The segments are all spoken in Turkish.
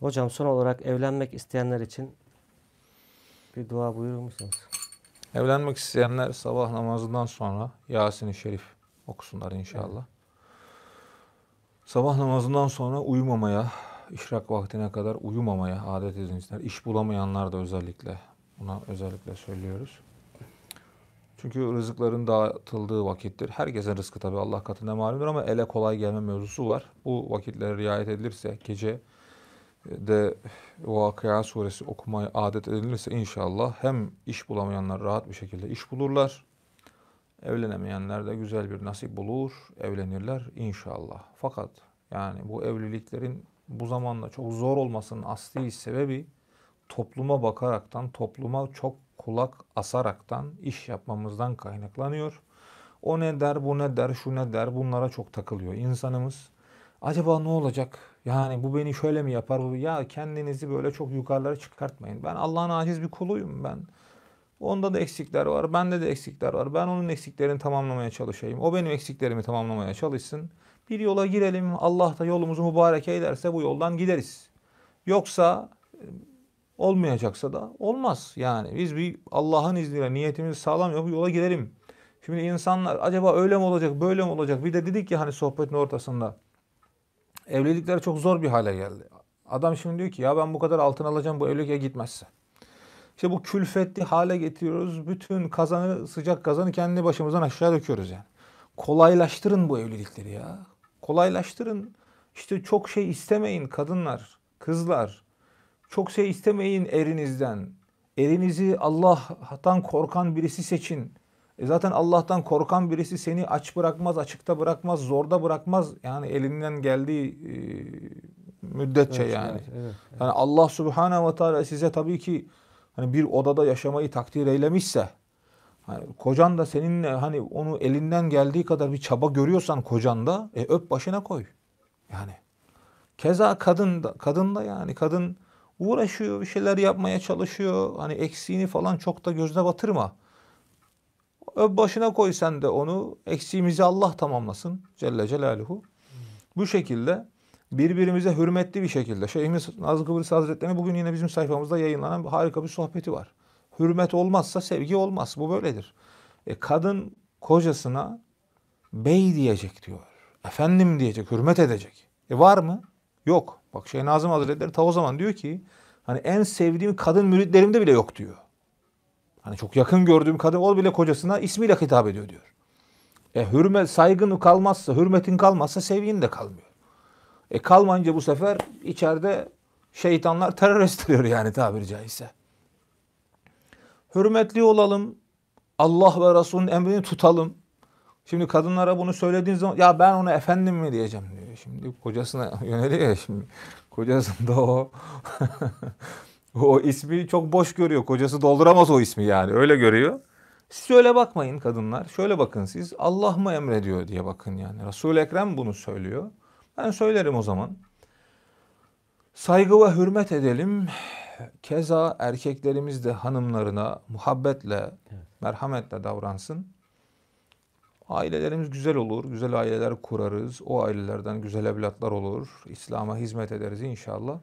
Hocam son olarak evlenmek isteyenler için bir dua buyurur musunuz? Evlenmek isteyenler sabah namazından sonra Yasin-i Şerif okusunlar inşallah. Evet. Sabah namazından sonra uyumamaya, işrak vaktine kadar uyumamaya adet edinsinler. İş bulamayanlar da özellikle buna özellikle söylüyoruz. Çünkü rızıkların dağıtıldığı vakittir. Herkesin rızkı tabi Allah katında malumdur ama ele kolay gelme mevzusu var. Bu vakitlere riayet edilirse gece de Vakıa suresi okumaya adet edilirse inşallah hem iş bulamayanlar rahat bir şekilde iş bulurlar. Evlenemeyenler de güzel bir nasip bulur, evlenirler inşallah. Fakat yani bu evliliklerin bu zamanda çok zor olmasının asli sebebi topluma bakaraktan, topluma çok kulak asaraktan iş yapmamızdan kaynaklanıyor. O ne der, bu ne der, şu ne der bunlara çok takılıyor insanımız acaba ne olacak? Yani bu beni şöyle mi yapar? ya kendinizi böyle çok yukarılara çıkartmayın. Ben Allah'ın aciz bir kuluyum ben. Onda da eksikler var, bende de eksikler var. Ben onun eksiklerini tamamlamaya çalışayım. O benim eksiklerimi tamamlamaya çalışsın. Bir yola girelim. Allah da yolumuzu mübarek ederse bu yoldan gideriz. Yoksa e, olmayacaksa da olmaz. Yani biz bir Allah'ın izniyle niyetimizi sağlam yapıp yola girelim. Şimdi insanlar acaba öyle mi olacak, böyle mi olacak? Bir de dedik ya hani sohbetin ortasında evlilikler çok zor bir hale geldi. Adam şimdi diyor ki ya ben bu kadar altın alacağım bu evlilik ya gitmezse. İşte bu külfetli hale getiriyoruz. Bütün kazanı sıcak kazanı kendi başımızdan aşağı döküyoruz yani. Kolaylaştırın bu evlilikleri ya. Kolaylaştırın. İşte çok şey istemeyin kadınlar, kızlar. Çok şey istemeyin erinizden. Erinizi Allah'tan korkan birisi seçin. E zaten Allah'tan korkan birisi seni aç bırakmaz, açıkta bırakmaz, zorda bırakmaz. Yani elinden geldiği e, müddetçe evet, yani. Evet, evet, evet. Yani Allah Subhanahu ve Teala size tabii ki hani bir odada yaşamayı takdir eylemişse hani kocan da seninle hani onu elinden geldiği kadar bir çaba görüyorsan kocanda e, öp başına koy. Yani keza kadın da kadın da yani kadın uğraşıyor, bir şeyler yapmaya çalışıyor. Hani eksiğini falan çok da gözüne batırma başına koy sen de onu. Eksiğimizi Allah tamamlasın. Celle Celaluhu. Bu şekilde birbirimize hürmetli bir şekilde. Şeyhimiz Nazım Kıbrıs Hazretleri'nin bugün yine bizim sayfamızda yayınlanan harika bir sohbeti var. Hürmet olmazsa sevgi olmaz. Bu böyledir. E, kadın kocasına bey diyecek diyor. Efendim diyecek, hürmet edecek. E var mı? Yok. Bak Şeyh Nazım Hazretleri ta o zaman diyor ki hani en sevdiğim kadın müritlerimde bile yok diyor. Hani çok yakın gördüğüm kadın ol bile kocasına ismiyle hitap ediyor diyor. E hürmet saygın kalmazsa, hürmetin kalmazsa sevgin de kalmıyor. E kalmayınca bu sefer içeride şeytanlar terör estiriyor yani tabiri caizse. Hürmetli olalım. Allah ve Resul'ün emrini tutalım. Şimdi kadınlara bunu söylediğin zaman ya ben ona efendim mi diyeceğim diyor. Şimdi kocasına yöneliyor ya şimdi. Kocasında o O ismi çok boş görüyor. Kocası dolduramaz o ismi yani. Öyle görüyor. Siz öyle bakmayın kadınlar. Şöyle bakın siz. Allah mı emrediyor diye bakın yani. Resul-i Ekrem bunu söylüyor. Ben söylerim o zaman. Saygı ve hürmet edelim. Keza erkeklerimiz de hanımlarına muhabbetle, merhametle davransın. Ailelerimiz güzel olur, güzel aileler kurarız. O ailelerden güzel evlatlar olur. İslam'a hizmet ederiz inşallah.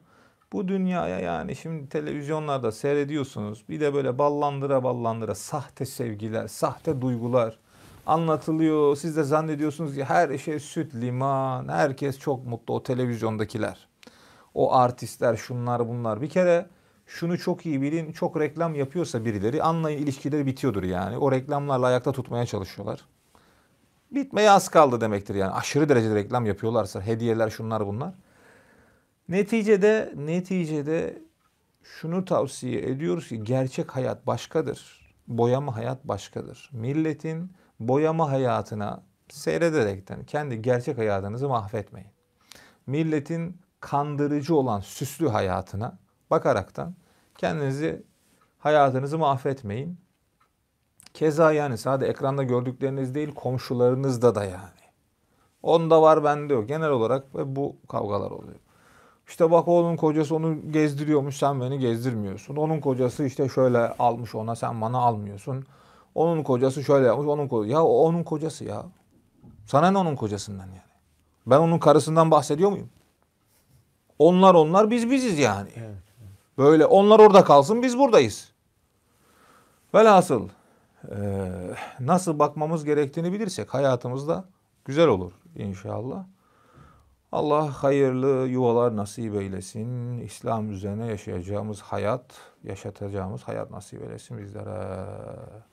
Bu dünyaya yani şimdi televizyonlarda seyrediyorsunuz. Bir de böyle ballandıra ballandıra sahte sevgiler, sahte duygular anlatılıyor. Siz de zannediyorsunuz ki her şey süt liman, herkes çok mutlu o televizyondakiler. O artistler şunlar bunlar. Bir kere şunu çok iyi bilin çok reklam yapıyorsa birileri anlayın ilişkileri bitiyordur yani. O reklamlarla ayakta tutmaya çalışıyorlar. Bitmeye az kaldı demektir yani. Aşırı derecede reklam yapıyorlarsa hediyeler şunlar bunlar. Neticede neticede şunu tavsiye ediyoruz ki gerçek hayat başkadır. Boyama hayat başkadır. Milletin boyama hayatına seyrederekten kendi gerçek hayatınızı mahvetmeyin. Milletin kandırıcı olan süslü hayatına bakaraktan kendinizi hayatınızı mahvetmeyin. Keza yani sadece ekranda gördükleriniz değil komşularınızda da yani. Onda var bende yok. Genel olarak ve bu kavgalar oluyor. İşte bak onun kocası onu gezdiriyormuş sen beni gezdirmiyorsun. Onun kocası işte şöyle almış ona sen bana almıyorsun. Onun kocası şöyle yapmış onun kocası. Ya o onun kocası ya. Sana ne onun kocasından yani? Ben onun karısından bahsediyor muyum? Onlar onlar biz biziz yani. Böyle onlar orada kalsın biz buradayız. Velhasıl e, nasıl bakmamız gerektiğini bilirsek hayatımızda güzel olur inşallah. Allah hayırlı yuvalar nasip eylesin. İslam üzerine yaşayacağımız hayat, yaşatacağımız hayat nasip eylesin bizlere.